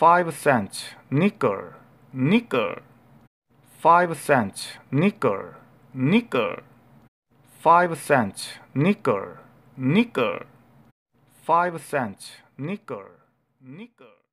five cents nickel nickel five cents nickel nickel five cents nickel nickel five cents nickel nickel